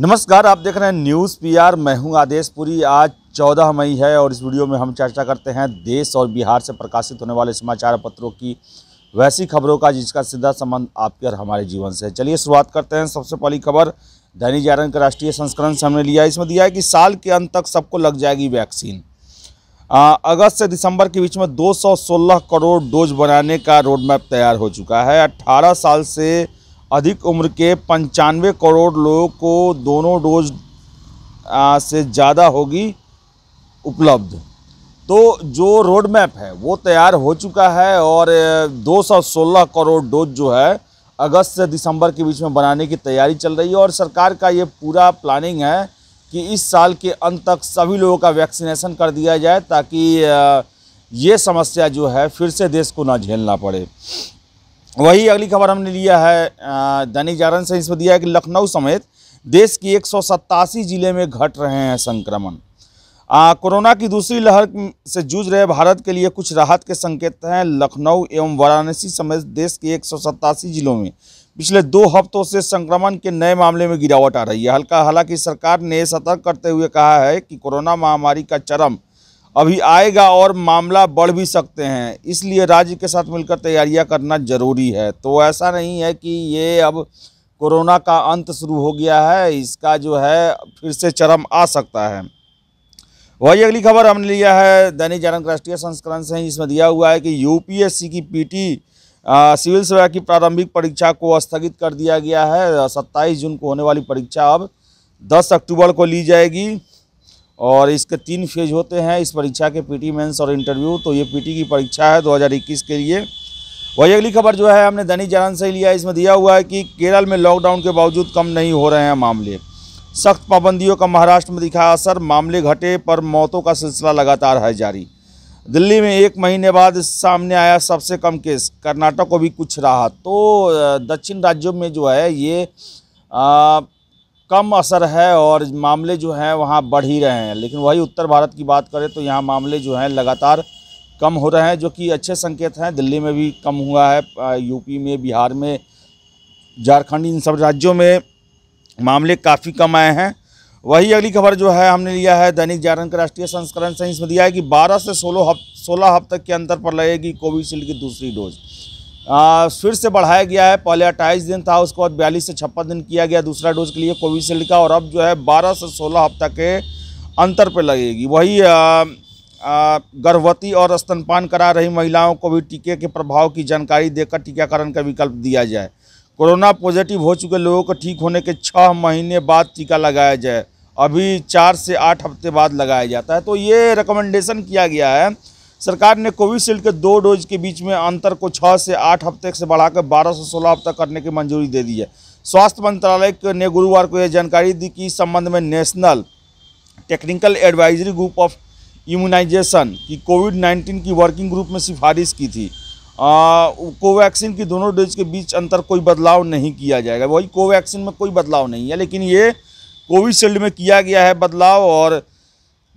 नमस्कार आप देख रहे हैं न्यूज़ पीआर मैं हूं आदेश पुरी आज 14 मई है और इस वीडियो में हम चर्चा करते हैं देश और बिहार से प्रकाशित होने वाले समाचार पत्रों की वैसी खबरों का जिसका सीधा संबंध आपके और हमारे जीवन से चलिए शुरुआत करते हैं सबसे पहली खबर दैनिक जागरण का राष्ट्रीय संस्करण से हमने लिया इसमें दिया है कि साल के अंत तक सबको लग जाएगी वैक्सीन अगस्त से दिसंबर के बीच में दो करोड़ डोज बनाने का रोड मैप तैयार हो चुका है अट्ठारह साल से अधिक उम्र के पंचानवे करोड़ लोगों को दोनों डोज से ज़्यादा होगी उपलब्ध तो जो रोड मैप है वो तैयार हो चुका है और 216 करोड़ डोज जो है अगस्त से दिसंबर के बीच में बनाने की तैयारी चल रही है और सरकार का ये पूरा प्लानिंग है कि इस साल के अंत तक सभी लोगों का वैक्सीनेशन कर दिया जाए ताकि ये समस्या जो है फिर से देश को ना झेलना पड़े वही अगली खबर हमने लिया है दैनिक जागरण से इसमें दिया है कि लखनऊ समेत देश की एक जिले में घट रहे हैं संक्रमण कोरोना की दूसरी लहर से जूझ रहे भारत के लिए कुछ राहत के संकेत हैं लखनऊ एवं वाराणसी समेत देश के एक जिलों में पिछले दो हफ्तों से संक्रमण के नए मामले में गिरावट आ रही है हल्का हालांकि सरकार ने सतर्क करते हुए कहा है कि कोरोना महामारी का चरम अभी आएगा और मामला बढ़ भी सकते हैं इसलिए राज्य के साथ मिलकर तैयारियां करना ज़रूरी है तो ऐसा नहीं है कि ये अब कोरोना का अंत शुरू हो गया है इसका जो है फिर से चरम आ सकता है वही अगली खबर हमने लिया है दैनिक जागरण राष्ट्रीय संस्करण से इसमें दिया हुआ है कि यूपीएससी की पीटी सिविल सेवा की प्रारंभिक परीक्षा को स्थगित कर दिया गया है सत्ताईस जून को होने वाली परीक्षा अब दस अक्टूबर को ली जाएगी और इसके तीन फेज होते हैं इस परीक्षा के पीटी मेंस और इंटरव्यू तो ये पीटी की परीक्षा है 2021 के लिए वही अगली खबर जो है हमने दैनिक जागरण से लिया इसमें दिया हुआ है कि केरल में लॉकडाउन के बावजूद कम नहीं हो रहे हैं मामले सख्त पाबंदियों का महाराष्ट्र में दिखा असर मामले घटे पर मौतों का सिलसिला लगातार है जारी दिल्ली में एक महीने बाद सामने आया सबसे कम केस कर्नाटक को भी कुछ रहा तो दक्षिण राज्यों में जो है ये आ, कम असर है और मामले जो हैं वहाँ बढ़ ही रहे हैं लेकिन वही उत्तर भारत की बात करें तो यहाँ मामले जो हैं लगातार कम हो रहे हैं जो कि अच्छे संकेत हैं दिल्ली में भी कम हुआ है यूपी में बिहार में झारखंड इन सब राज्यों में मामले काफ़ी कम आए हैं वही अगली खबर जो है हमने लिया है दैनिक जागरण का राष्ट्रीय संस्करण से इसमें दिया है कि 12 से 16 हफ्ते सोलह हफ्ते के अंतर पर लगेगी कोविशील्ड की दूसरी डोज फिर से बढ़ाया गया है पहले अट्ठाईस दिन था उसके बाद बयालीस से छप्पन दिन किया गया दूसरा डोज के लिए कोविशील्ड का और अब जो है बारह से सोलह हफ्ता के अंतर पर लगेगी वही गर्भवती और स्तनपान करा रही महिलाओं को भी टीके के प्रभाव की जानकारी देकर टीकाकरण का विकल्प दिया जाए कोरोना पॉजिटिव हो चुके लोगों को ठीक होने के छः महीने बाद टीका लगाया जाए अभी चार से आठ हफ्ते बाद लगाया जाता है तो ये रिकमेंडेशन किया गया है सरकार ने कोविशील्ड के दो डोज के बीच में अंतर को छः से आठ हफ्ते से बढ़ाकर बारह से सोलह हफ्ता करने की मंजूरी दे दी है स्वास्थ्य मंत्रालय ने गुरुवार को यह जानकारी दी कि इस संबंध में national technical advisory group of immunisation की कोविड 19 की वर्किंग ग्रुप में सिफारिश की थी कोवैक्सीन की दोनों डोज के बीच अंतर कोई बदलाव नहीं किया जाएगा वही कोवैक्सीन में कोई बदलाव नहीं है लेकिन ये कोविशील्ड में किया गया है बदलाव और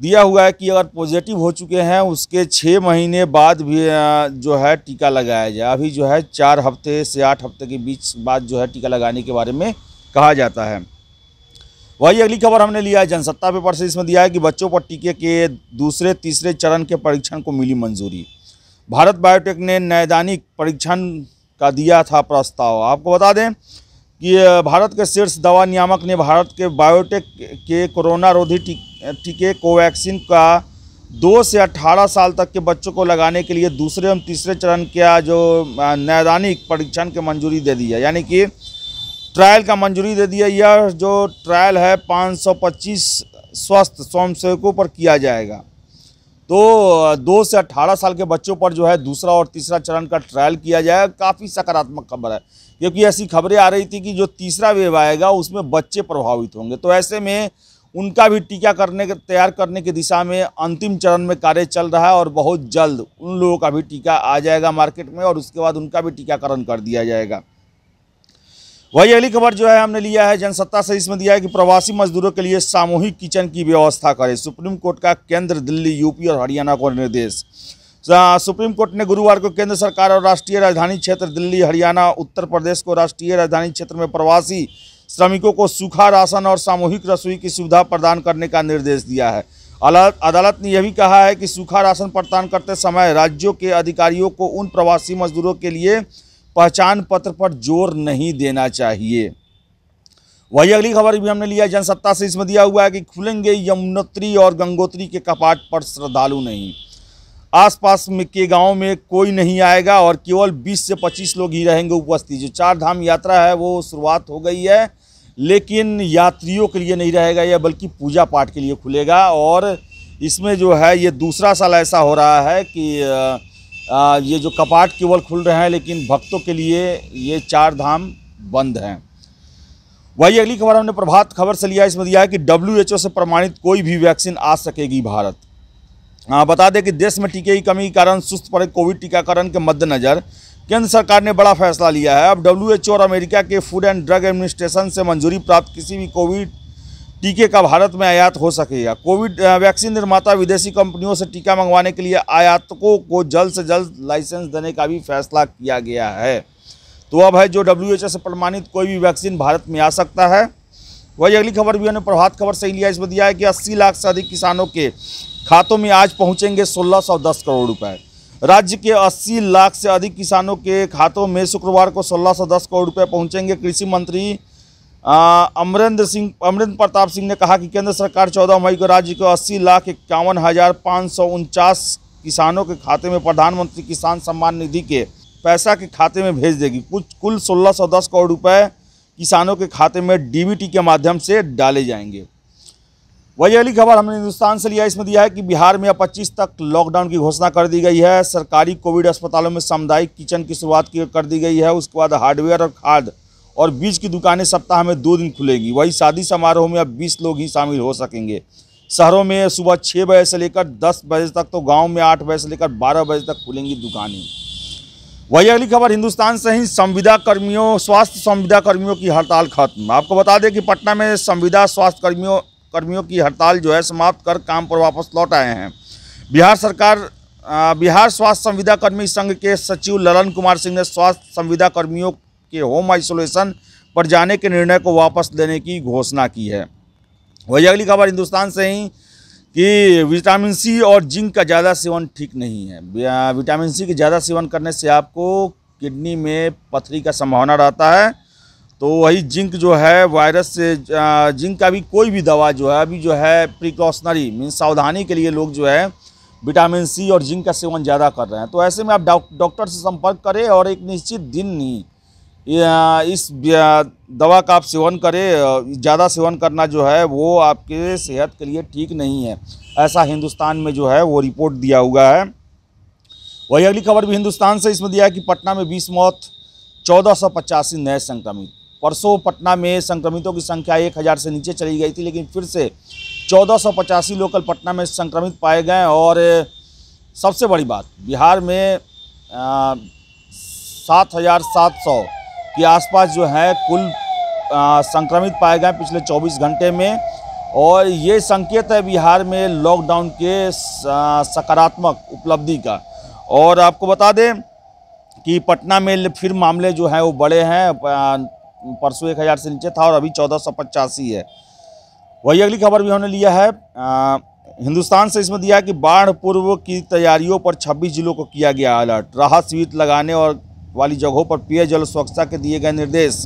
दिया हुआ है कि अगर पॉजिटिव हो चुके हैं उसके छः महीने बाद भी जो है टीका लगाया जाए अभी जो है चार हफ्ते से आठ हफ्ते के बीच बाद जो है टीका लगाने के बारे में कहा जाता है वही अगली खबर हमने लिया है जनसत्ता पेपर से इसमें दिया है कि बच्चों पर टीके के दूसरे तीसरे चरण के परीक्षण को मिली मंजूरी भारत बायोटेक ने नैदानिक परीक्षण का दिया था प्रस्ताव आपको बता दें कि भारत के शीर्ष दवा नियामक ने भारत के बायोटेक के कोरोना रोधी टीके कोवैक्सीन का दो से अठारह साल तक के बच्चों को लगाने के लिए दूसरे एवं तीसरे चरण का जो नैदानिक परीक्षण के मंजूरी दे दी है यानी कि ट्रायल का मंजूरी दे दिया यह जो ट्रायल है 525 स्वस्थ स्वयंसेवकों पर किया जाएगा तो दो से अठारह साल के बच्चों पर जो है दूसरा और तीसरा चरण का ट्रायल किया जाएगा काफ़ी सकारात्मक खबर है जबकि ऐसी खबरें आ रही थी कि जो तीसरा वेव आएगा उसमें बच्चे प्रभावित होंगे तो ऐसे में उनका भी टीका करने के तैयार करने की दिशा में अंतिम चरण में कार्य चल रहा है और बहुत जल्द उन लोगों का भी टीका आ जाएगा मार्केट में और उसके बाद उनका भी टीकाकरण कर दिया जाएगा वही अगली खबर जो है हमने लिया है जनसत्ता से इसमें दिया है कि प्रवासी मजदूरों के लिए सामूहिक किचन की व्यवस्था करें सुप्रीम कोर्ट का केंद्र दिल्ली यूपी और हरियाणा को निर्देश सुप्रीम कोर्ट ने गुरुवार को केंद्र सरकार और राष्ट्रीय राजधानी क्षेत्र दिल्ली हरियाणा उत्तर प्रदेश को राष्ट्रीय राजधानी क्षेत्र में प्रवासी श्रमिकों को सूखा राशन और सामूहिक रसोई की सुविधा प्रदान करने का निर्देश दिया है अदालत ने यह भी कहा है कि सूखा राशन प्रदान करते समय राज्यों के अधिकारियों को उन प्रवासी मजदूरों के लिए पहचान पत्र पर जोर नहीं देना चाहिए वही अगली खबर भी हमने लिया जनसत्ता से इसमें दिया हुआ है कि खुलेंगे यमुनोत्री और गंगोत्री के कपाट पर श्रद्धालु नहीं आसपास में के गांव में कोई नहीं आएगा और केवल 20 से 25 लोग ही रहेंगे उपस्थित जो चार धाम यात्रा है वो शुरुआत हो गई है लेकिन यात्रियों के लिए नहीं रहेगा यह बल्कि पूजा पाठ के लिए खुलेगा और इसमें जो है ये दूसरा साल ऐसा हो रहा है कि ये जो कपाट केवल खुल रहे हैं लेकिन भक्तों के लिए ये चार धाम बंद हैं वही अगली खबर हमने प्रभात खबर से लिया इसमें दिया है कि डब्ल्यू से प्रमाणित कोई भी वैक्सीन आ सकेगी भारत हाँ, बता दें कि देश में टीके की कमी के कारण सुस्त पड़े कोविड टीकाकरण के मद्देनज़र केंद्र सरकार ने बड़ा फैसला लिया है अब डब्ल्यू और अमेरिका के फूड एंड ड्रग एडमिनिस्ट्रेशन से मंजूरी प्राप्त किसी भी कोविड टीके का भारत में आयात हो सकेगा कोविड वैक्सीन निर्माता विदेशी कंपनियों से टीका मंगवाने के लिए आयातकों को जल्द से जल्द लाइसेंस देने का भी फैसला किया गया है तो अब है जो डब्ल्यू से प्रमाणित कोई भी वैक्सीन भारत में आ सकता है वही अगली खबर भी उन्होंने प्रभात खबर से लिया इसमें दिया है कि अस्सी लाख से अधिक किसानों के खातों में आज पहुँचेंगे सोलह सौ दस करोड़ रुपए राज्य के 80 लाख से अधिक किसानों के खातों में शुक्रवार को सोलह सौ दस करोड़ रुपए पहुँचेंगे कृषि मंत्री अमरेंद्र सिंह अमरेंद्र प्रताप सिंह ने कहा कि केंद्र सरकार 14 मई को राज्य के अस्सी लाख इक्यावन हज़ार पाँच सौ उनचास किसानों के खाते में प्रधानमंत्री किसान सम्मान निधि के पैसा के खाते में भेज देगी कुछ कुल दस करोड़ रुपये किसानों के खाते में डीबीटी के माध्यम से डाले जाएंगे वही अली खबर हमने हिंदुस्तान से लिया इसमें दिया है कि बिहार में अब पच्चीस तक लॉकडाउन की घोषणा कर दी गई है सरकारी कोविड अस्पतालों में सामुदायिक किचन की शुरुआत की कर दी गई है उसके बाद हार्डवेयर और खाद और बीज की दुकानें सप्ताह में दो दिन खुलेगी वही शादी समारोह में अब बीस लोग ही शामिल हो सकेंगे शहरों में सुबह छः बजे से लेकर दस बजे तक तो गाँव में आठ बजे से लेकर बारह बजे तक खुलेंगी दुकानें वही अगली खबर हिंदुस्तान से ही संविदा कर्मियों स्वास्थ्य संविदा कर्मियों की हड़ताल खत्म आपको बता दें कि पटना में संविदा स्वास्थ्य कर्मियों कर्मियों की हड़ताल जो है समाप्त कर काम पर वापस लौट आए हैं बिहार सरकार बिहार स्वास्थ्य संविदा कर्मी संघ के सचिव ललन कुमार सिंह ने स्वास्थ्य संविदा कर्मियों के होम आइसोलेशन पर जाने के निर्णय को वापस लेने की घोषणा की है वही अगली खबर हिंदुस्तान से ही कि विटामिन सी और जिंक का ज़्यादा सेवन ठीक नहीं है विटामिन सी के ज़्यादा सेवन करने से आपको किडनी में पथरी का संभावना रहता है तो वही जिंक जो है वायरस से जिंक का भी कोई भी दवा जो है अभी जो है प्रिकॉशनरी मीन सावधानी के लिए लोग जो है विटामिन सी और जिंक का सेवन ज़्यादा कर रहे हैं तो ऐसे में आप डॉक्टर से संपर्क करें और एक निश्चित दिन नहीं इस दवा का आप सेवन करें ज़्यादा सेवन करना जो है वो आपके सेहत के लिए ठीक नहीं है ऐसा हिंदुस्तान में जो है वो रिपोर्ट दिया हुआ है वही अगली खबर भी हिंदुस्तान से इसमें दिया है कि पटना में बीस मौत चौदह नए संक्रमित परसों पटना में संक्रमितों की संख्या एक हज़ार से नीचे चली गई थी लेकिन फिर से चौदह लोग कल पटना में संक्रमित पाए गए और सबसे बड़ी बात बिहार में सात हज़ार सात सौ के आसपास जो है कुल संक्रमित पाए गए पिछले 24 घंटे में और ये संकेत है बिहार में लॉकडाउन के सकारात्मक उपलब्धि का और आपको बता दें कि पटना में फिर मामले जो हैं वो बड़े हैं परसों एक हज़ार से नीचे था और अभी चौदह सौ पचासी है वही अगली खबर भी हमने लिया है आ, हिंदुस्तान से इसमें दिया कि बाढ़ पूर्व की तैयारियों पर 26 जिलों को किया गया अलर्ट राहत शिविर लगाने और वाली जगहों पर पेयजल स्वच्छता के दिए गए निर्देश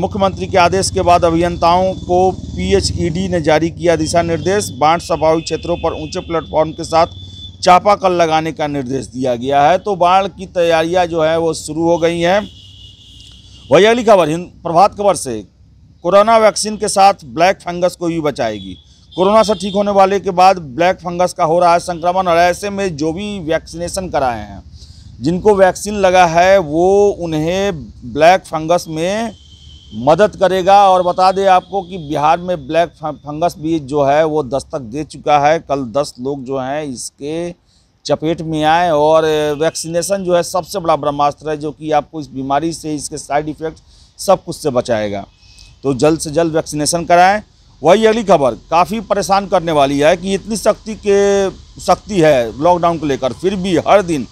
मुख्यमंत्री के आदेश के बाद अभियंताओं को पीएचईडी ने जारी किया दिशा निर्देश बाढ़ प्रभावित क्षेत्रों पर ऊंचे प्लेटफॉर्म के साथ चापाकल लगाने का निर्देश दिया गया है तो बाढ़ की तैयारियां जो है वो शुरू हो गई हैं वही अगली खबर हिंद प्रभात खबर से कोरोना वैक्सीन के साथ ब्लैक फंगस को भी बचाएगी कोरोना से ठीक होने वाले के बाद ब्लैक फंगस का हो रहा है संक्रमण और ऐसे में जो भी वैक्सीनेशन कराए हैं जिनको वैक्सीन लगा है वो उन्हें ब्लैक फंगस में मदद करेगा और बता दें आपको कि बिहार में ब्लैक फंगस भी जो है वो दस्तक दे चुका है कल दस लोग जो हैं इसके चपेट में आए और वैक्सीनेशन जो है सबसे बड़ा ब्रह्मास्त्र है जो कि आपको इस बीमारी से इसके साइड इफ़ेक्ट सब कुछ से बचाएगा तो जल्द से जल्द वैक्सीनेशन कराएं वही अगली खबर काफ़ी परेशान करने वाली है कि इतनी सख्ती के सख्ती है लॉकडाउन को लेकर फिर भी हर दिन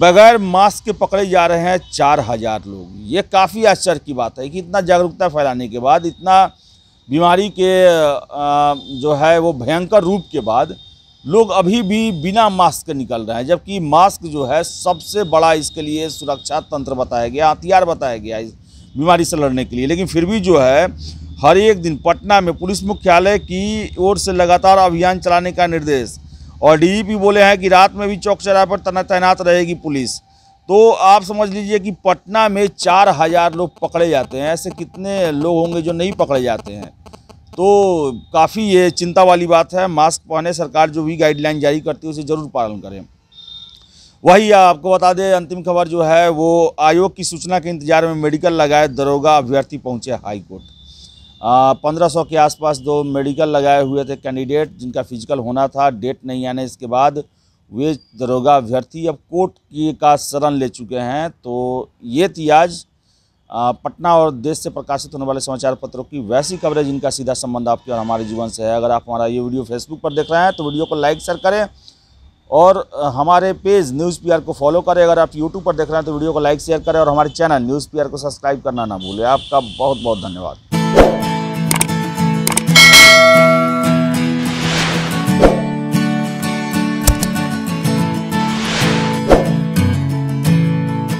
बगैर मास्क के पकड़े जा रहे हैं चार हज़ार लोग ये काफ़ी आश्चर्य की बात है कि इतना जागरूकता फैलाने के बाद इतना बीमारी के जो है वो भयंकर रूप के बाद लोग अभी भी बिना मास्क के निकल रहे हैं जबकि मास्क जो है सबसे बड़ा इसके लिए सुरक्षा तंत्र बताया गया हथियार बताया गया इस बीमारी से लड़ने के लिए लेकिन फिर भी जो है हर एक दिन पटना में पुलिस मुख्यालय की ओर से लगातार अभियान चलाने का निर्देश और डीजीपी बोले हैं कि रात में भी चौक चौराहे पर तैनात रहेगी पुलिस तो आप समझ लीजिए कि पटना में चार हज़ार लोग पकड़े जाते हैं ऐसे कितने लोग होंगे जो नहीं पकड़े जाते हैं तो काफ़ी ये चिंता वाली बात है मास्क पहने सरकार जो भी गाइडलाइन जारी करती है उसे ज़रूर पालन करें वही आपको बता दें अंतिम खबर जो है वो आयोग की सूचना के इंतजार में मेडिकल लगाए दरोगा अभ्यर्थी पहुंचे हाईकोर्ट पंद्रह सौ के आसपास दो मेडिकल लगाए हुए थे कैंडिडेट जिनका फिजिकल होना था डेट नहीं आने इसके बाद वे दरोगा अभ्यर्थी अब कोर्ट की का शरण ले चुके हैं तो ये थी आज पटना और देश से प्रकाशित होने वाले समाचार पत्रों की वैसी कवरेज इनका सीधा संबंध आपके और हमारे जीवन से है अगर आप हमारा ये वीडियो फेसबुक पर देख रहे हैं तो वीडियो को लाइक शेयर करें और हमारे पेज न्यूज़ पी को फॉलो करें अगर आप यूट्यूब पर देख रहे हैं तो वीडियो को लाइक शेयर करें और हमारे चैनल न्यूज़ पी को सब्सक्राइब करना ना भूलें आपका बहुत बहुत धन्यवाद